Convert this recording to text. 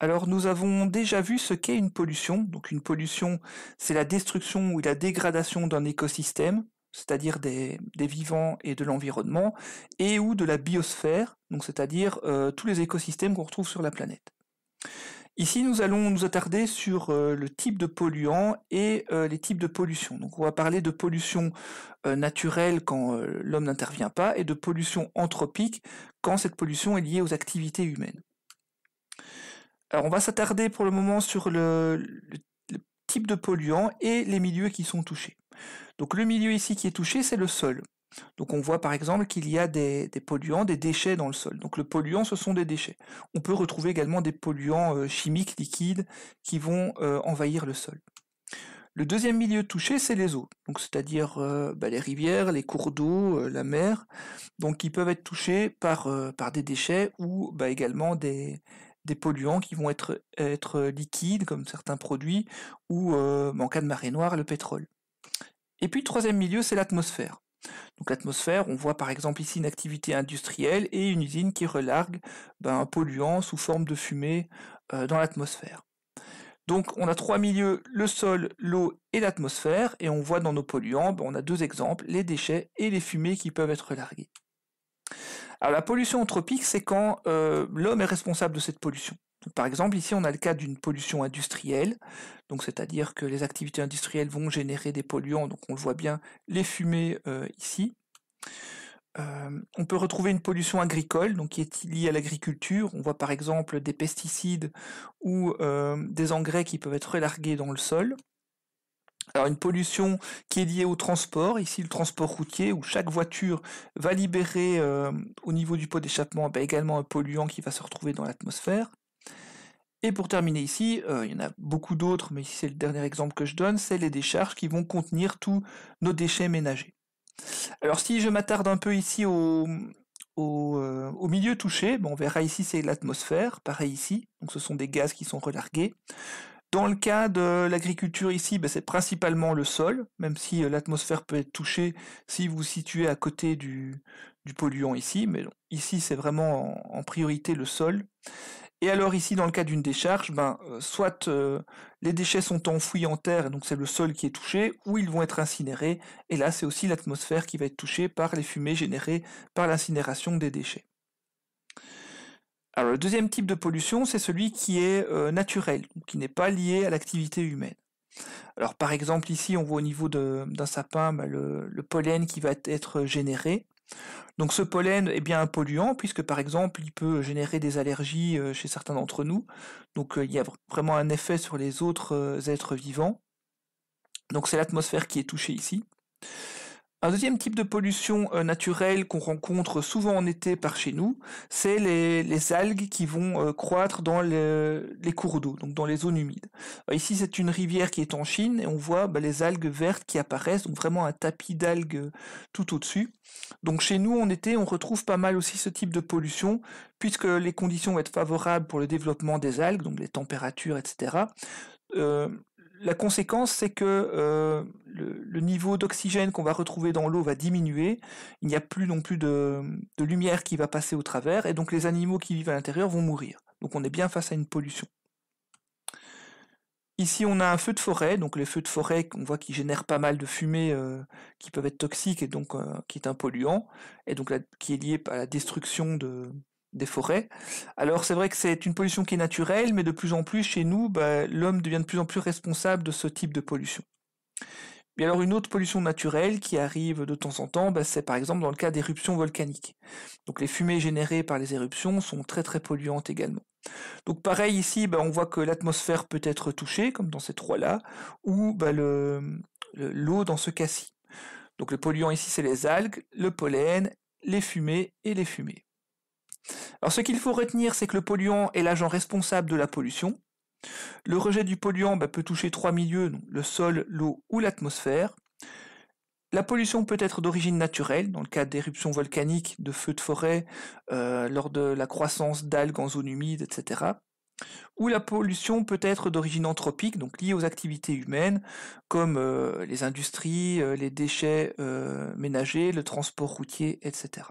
Alors nous avons déjà vu ce qu'est une pollution. Donc une pollution, c'est la destruction ou la dégradation d'un écosystème, c'est-à-dire des, vivants et de l'environnement, et ou de la biosphère, donc c'est-à-dire euh, tous les écosystèmes qu'on retrouve sur la planète. Ici, nous allons nous attarder sur euh, le type de polluant et euh, les types de pollution. Donc, on va parler de pollution naturelle quand l'homme n'intervient pas et de pollution anthropique quand cette pollution est liée aux activités humaines. Alors on va s'attarder pour le moment sur le, type de polluants et les milieux qui sont touchés. Donc le milieu ici qui est touché, c'est le sol. Donc on voit par exemple qu'il y a des, polluants, des déchets dans le sol. Donc le polluant, ce sont des déchets. On peut retrouver également des polluants euh, chimiques, liquides, qui vont euh, envahir le sol. Le deuxième milieu touché, c'est les eaux, donc c'est-à-dire euh, bah, les rivières, les cours d'eau, la mer, donc qui peuvent être touchés par, par des déchets ou bah, également des, des polluants qui vont être, liquides, comme certains produits, ou euh, en cas de marée noire, le pétrole. Et puis, le troisième milieu, c'est l'atmosphère. Donc l'atmosphère, on voit par exemple ici une activité industrielle et une usine qui relargue ben, un polluant sous forme de fumée euh, dans l'atmosphère. Donc on a trois milieux, le sol, l'eau et l'atmosphère, et on voit dans nos polluants, ben, on a deux exemples, les déchets et les fumées qui peuvent être largués. Alors la pollution anthropique, c'est quand euh, l'homme est responsable de cette pollution. par exemple, ici, on a le cas d'une pollution industrielle, donc c'est-à-dire que les activités industrielles vont générer des polluants, donc on le voit bien, les fumées euh, ici. Euh, on peut retrouver une pollution agricole, donc qui est liée à l'agriculture. On voit par exemple des pesticides ou des engrais qui peuvent être relargués dans le sol. Alors une pollution qui est liée au transport, ici le transport routier où chaque voiture va libérer euh, au niveau du pot d'échappement bah, également un polluant qui va se retrouver dans l'atmosphère. Et pour terminer ici, euh, il y en a beaucoup d'autres, mais ici c'est le dernier exemple que je donne, c'est les décharges qui vont contenir tous nos déchets ménagers. Alors si je m'attarde un peu ici au, au, euh, milieu touché, on verra ici c'est l'atmosphère, pareil ici, donc ce sont des gaz qui sont relargués. Dans le cas de l'agriculture ici, ben, c'est principalement le sol, même si euh, l'atmosphère peut être touchée si vous vous situez à côté du, polluant ici, mais ici c'est vraiment en, priorité le sol. Et alors ici, dans le cas d'une décharge, ben, euh, soit euh, les déchets sont enfouis en terre, donc c'est le sol qui est touché, ou ils vont être incinérés, et là c'est aussi l'atmosphère qui va être touchée par les fumées générées par l'incinération des déchets. Alors le deuxième type de pollution, c'est celui qui est euh, naturel, qui n'est pas lié à l'activité humaine. Alors par exemple ici, on voit au niveau d'un sapin bah, le, pollen qui va être généré. Donc ce pollen est bien un polluant puisque par exemple il peut générer des allergies euh, chez certains d'entre nous. Donc euh, il y a vraiment un effet sur les autres êtres vivants. Donc c'est l'atmosphère qui est touchée ici. Un deuxième type de pollution euh, naturelle qu'on rencontre souvent en été par chez nous, c'est les, algues qui vont euh, croître dans les, cours d'eau, donc dans les zones humides. Euh, ici, c'est une rivière qui est en Chine et on voit bah, les algues vertes qui apparaissent, donc vraiment un tapis d'algues tout au-dessus. Donc chez nous, en été, on retrouve pas mal aussi ce type de pollution, puisque les conditions vont être favorables pour le développement des algues, donc les températures, etc la conséquence, c'est que euh, le, niveau d'oxygène qu'on va retrouver dans l'eau va diminuer. Il n'y a plus non plus de, lumière qui va passer au travers, et donc les animaux qui vivent à l'intérieur vont mourir. Donc on est bien face à une pollution. Ici, on a un feu de forêt, donc les feux de forêt, qu'on voit qui génèrent pas mal de fumée euh, qui peuvent être toxiques et donc euh, qui est un polluant, et donc qui est lié à la destruction de, des forêts. Alors c'est vrai que c'est une pollution qui est naturelle, mais de plus en plus chez nous, bah, l'homme devient de plus en plus responsable de ce type de pollution. Et alors une autre pollution naturelle qui arrive de temps en temps, bah, c'est par exemple dans le cas d'éruptions volcaniques. Donc les fumées générées par les éruptions sont très très polluantes également. Donc pareil ici, bah, on voit que l'atmosphère peut être touchée, comme dans ces trois-là, ou l'eau dans ce cas-ci. Donc le polluant ici, c'est les algues, le pollen, les fumées et les fumées. Alors ce qu'il faut retenir, c'est que le polluant est l'agent responsable de la pollution. Le rejet du polluant bah, peut toucher trois milieux, le sol, l'eau ou l'atmosphère. La pollution peut être d'origine naturelle, dans le cas d'éruptions volcaniques, de feux de forêt, euh, lors de la croissance d'algues en zone humide, etc. Ou la pollution peut être d'origine anthropique, donc liée aux activités humaines, comme euh, les industries, euh, les déchets ménagers, le transport routier, etc.